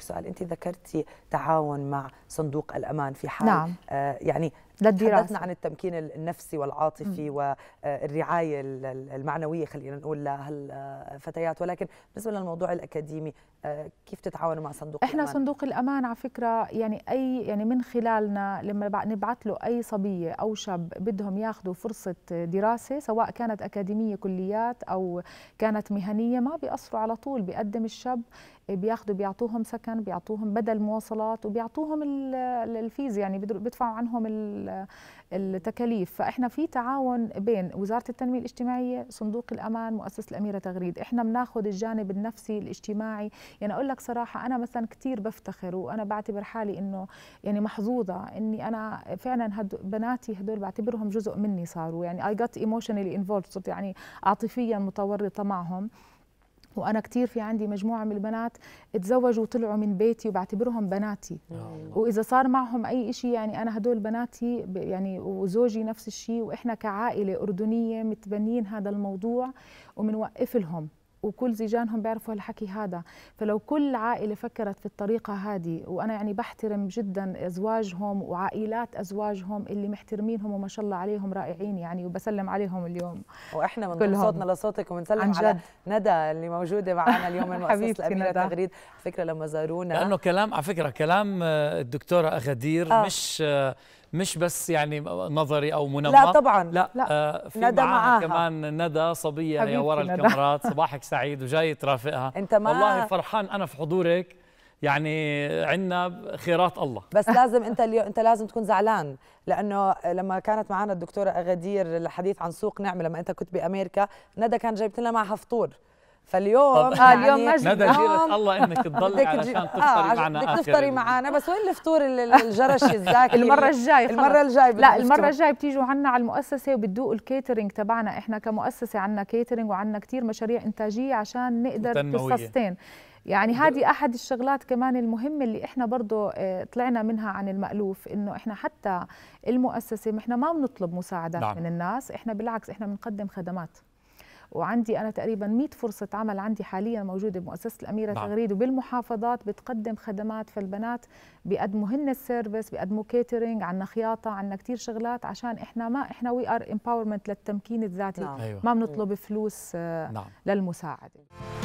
أسألك سؤال أنت ذكرتي تعاون مع صندوق الأمان في حال نعم. آه يعني تحدثنا عن التمكين النفسي والعاطفي م. والرعايه المعنويه خلينا نقول لهالفتيات ولكن بالنسبه للموضوع الاكاديمي آه، كيف تتعاونوا مع صندوق احنا الأمان؟ صندوق الامان على فكره يعني اي يعني من خلالنا لما نبعث له اي صبيه او شاب بدهم ياخذوا فرصه دراسه سواء كانت اكاديميه كليات او كانت مهنيه ما بيأثروا على طول بيقدم الشاب بياخذوا بيعطوهم سكن بيعطوهم بدل مواصلات وبيعطوهم الفيز يعني بيدفعوا عنهم التكاليف فإحنا في تعاون بين وزارة التنمية الاجتماعية صندوق الأمان مؤسسة الأميرة تغريد إحنا بناخذ الجانب النفسي الاجتماعي يعني أقول لك صراحة أنا مثلا كثير بفتخر وأنا بعتبر حالي إنه يعني محظوظة إني أنا فعلا هدو بناتي هدول بعتبرهم جزء مني صاروا يعني اي جت ايموشنلي انفولد صرت يعني عاطفيا متورطة معهم وانا كثير في عندي مجموعه من البنات تزوجوا وطلعوا من بيتي وبعتبرهم بناتي واذا صار معهم اي شيء يعني انا هدول بناتي يعني وزوجي نفس الشيء واحنا كعائله اردنيه متبنيين هذا الموضوع ومنوقف لهم وكل زيجانهم بيعرفوا هالحكي هذا فلو كل عائله فكرت في الطريقه هذه وانا يعني بحترم جدا ازواجهم وعائلات ازواجهم اللي محترمينهم وما شاء الله عليهم رائعين يعني وبسلم عليهم اليوم واحنا من صوتنا لصوتك وبنسلم على ندى اللي موجوده معنا اليوم من مؤسسه الاميره تغريد على فكره لما زارونا لانه كلام على فكره كلام آه، الدكتوره اغدير آه. مش آه، مش بس يعني نظري او منمط لا طبعا لا, لا. آه في ندى معاها, كمان ندى صبيه يا ورا الكاميرات صباحك سعيد وجاي ترافقها انت ما والله فرحان انا في حضورك يعني عندنا خيرات الله بس لازم انت اليوم انت لازم تكون زعلان لانه لما كانت معنا الدكتوره اغادير الحديث عن سوق نعمه لما انت كنت بامريكا ندى كان جايبت لنا معها فطور فاليوم آه اليوم يعني مجد ندى جيرة الله انك تضلي علشان آه، تفطري آه معنا بدك تفطري معنا بس وين الفطور الجرش الزاكي المرة الجاي المرة الجاي لا المرة الجاي بتيجوا عنا على المؤسسة وبتدوقوا الكيترينج تبعنا احنا كمؤسسة عنا كيترينج وعنا كثير مشاريع انتاجية عشان نقدر تستين يعني هذه احد الشغلات كمان المهمه اللي احنا برضه آه، طلعنا منها عن المالوف انه احنا حتى المؤسسه احنا ما بنطلب مساعدات نعم. من الناس احنا بالعكس احنا بنقدم خدمات وعندي انا تقريبا 100 فرصه عمل عندي حاليا موجوده بمؤسسه الاميره نعم. تغريد وبالمحافظات بتقدم خدمات فالبنات بيقدموا هن السيرفيس بيقدموا كيترينج عندنا خياطه عندنا كثير شغلات عشان احنا ما احنا وي ار امباورمنت للتمكين الذاتي نعم. ما أيوة. بنطلب فلوس آه، نعم. للمساعده